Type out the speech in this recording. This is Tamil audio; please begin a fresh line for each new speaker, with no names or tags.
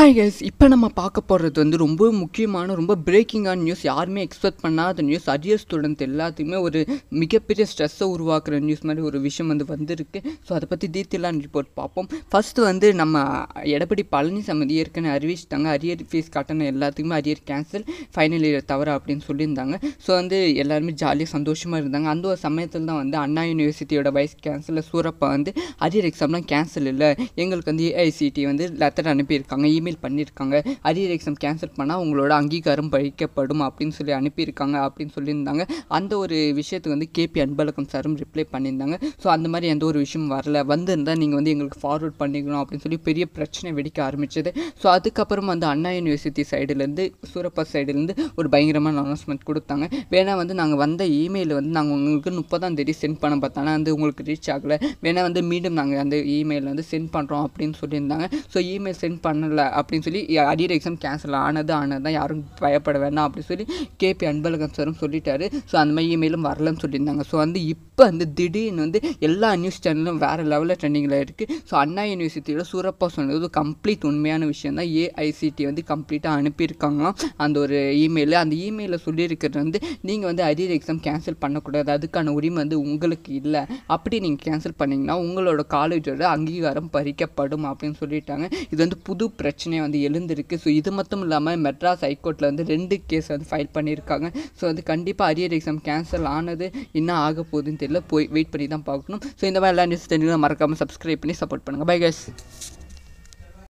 ஹாய் கேஸ் இப்போ நம்ம பார்க்க போகிறது வந்து ரொம்ப முக்கியமான ரொம்ப பிரேக்கிங்கான நியூஸ் யாருமே எக்ஸ்பெக்ட் பண்ணாத நியூஸ் அரியர் ஸ்டூடெண்ட் எல்லாத்துக்குமே ஒரு மிகப்பெரிய ஸ்ட்ரெஸ்ஸை உருவாக்குற நியூஸ் மாதிரி ஒரு விஷயம் வந்து வந்திருக்கு ஸோ அதை பற்றி டீட்டெயிலான ரிப்போர்ட் பார்ப்போம் ஃபஸ்ட்டு வந்து நம்ம பழனி பழனிசாமி ஏற்கனவே அறிவிச்சிட்டாங்க அரியர் ஃபீஸ் கட்டணம் எல்லாத்துக்குமே அரியர் கேன்சல் ஃபைனல் இயர் தவிர அப்படின்னு சொல்லியிருந்தாங்க ஸோ வந்து எல்லாருமே ஜாலியாக சந்தோஷமாக இருந்தாங்க அந்த ஒரு சமயத்தில் தான் வந்து அண்ணா யூனிவர்சிட்டியோட வைஸ் கேன்சலில் சூரப்பா வந்து அரியர் எக்ஸாம்லாம் கேன்சல் இல்லை எங்களுக்கு வந்து ஏஐசிடி வந்து லெட்டர் அனுப்பியிருக்காங்க இமெயில் இமெயில் பண்ணியிருக்காங்க அரியர் எக்ஸாம் கேன்சல் பண்ணால் உங்களோட அங்கீகாரம் பழிக்கப்படும் அப்படின்னு சொல்லி அனுப்பியிருக்காங்க அப்படின்னு சொல்லியிருந்தாங்க அந்த ஒரு விஷயத்துக்கு வந்து கேபி அன்பழகம் சாரும் ரிப்ளை பண்ணியிருந்தாங்க ஸோ அந்த மாதிரி எந்த ஒரு விஷயம் வரல வந்திருந்தால் நீங்கள் வந்து எங்களுக்கு ஃபார்வர்ட் பண்ணிக்கணும் அப்படின்னு சொல்லி பெரிய பிரச்சனை வெடிக்க ஆரம்பிச்சது ஸோ அதுக்கப்புறம் வந்து அண்ணா யூனிவர்சிட்டி சைடுலேருந்து சூரப்பா சைடுலேருந்து ஒரு பயங்கரமான அனௌன்ஸ்மெண்ட் கொடுத்தாங்க வேணால் வந்து நாங்கள் வந்த இமெயில் வந்து நாங்கள் உங்களுக்கு முப்பதாம் தேதி சென்ட் பண்ண ஆனால் வந்து உங்களுக்கு ரீச் ஆகலை வேணால் வந்து மீண்டும் நாங்கள் அந்த இமெயில் வந்து சென்ட் பண்ணுறோம் அப்படின்னு சொல்லியிருந்தாங்க ஸோ இமெயில் சென்ட் பண்ணலை அப்படின்னு சொல்லி அரியர் எக்ஸாம் கேன்சல் ஆனது ஆனது தான் யாரும் பயப்பட வேண்டாம் அப்படின்னு சொல்லி கேபி அன்பழகன் சாரும் சொல்லிட்டாரு ஸோ அந்த மாதிரி இமெயிலும் வரலன்னு சொல்லியிருந்தாங்க ஸோ வந்து இப்போ வந்து திடீர்னு வந்து எல்லா நியூஸ் சேனலும் வேறு லெவலில் ட்ரெண்டிங்கில் இருக்குது ஸோ அண்ணா யூனிவர்சிட்டியில் சூரப்பா சொன்னது கம்ப்ளீட் உண்மையான விஷயம் தான் ஏஐசிடி வந்து கம்ப்ளீட்டாக அனுப்பியிருக்காங்களாம் அந்த ஒரு இமெயில் அந்த இமெயிலில் சொல்லியிருக்கிறது வந்து நீங்கள் வந்து அரியர் எக்ஸாம் கேன்சல் பண்ணக்கூடாது அதுக்கான உரிமை வந்து உங்களுக்கு இல்லை அப்படி நீங்கள் கேன்சல் பண்ணிங்கன்னா உங்களோட காலேஜோட அங்கீகாரம் பறிக்கப்படும் அப்படின்னு சொல்லிட்டாங்க இது வந்து புது பிரச்சனை பிரச்சனையை வந்து எழுந்திருக்கு ஸோ இது மட்டும் இல்லாமல் மெட்ராஸ் ஹைகோர்ட்டில் வந்து ரெண்டு கேஸ் வந்து ஃபைல் பண்ணியிருக்காங்க ஸோ அது கண்டிப்பாக அரியர் எக்ஸாம் கேன்சல் ஆனது என்ன ஆக போகுதுன்னு தெரியல போய் வெயிட் பண்ணி தான் பார்க்கணும் ஸோ இந்த மாதிரி எல்லா நியூஸ் தெரிஞ்சுக்கலாம் மறக்காமல் சப்ஸ்கிரைப் பண்ணி சப்போர்ட் பண்ணுங்கள் பை கேஸ்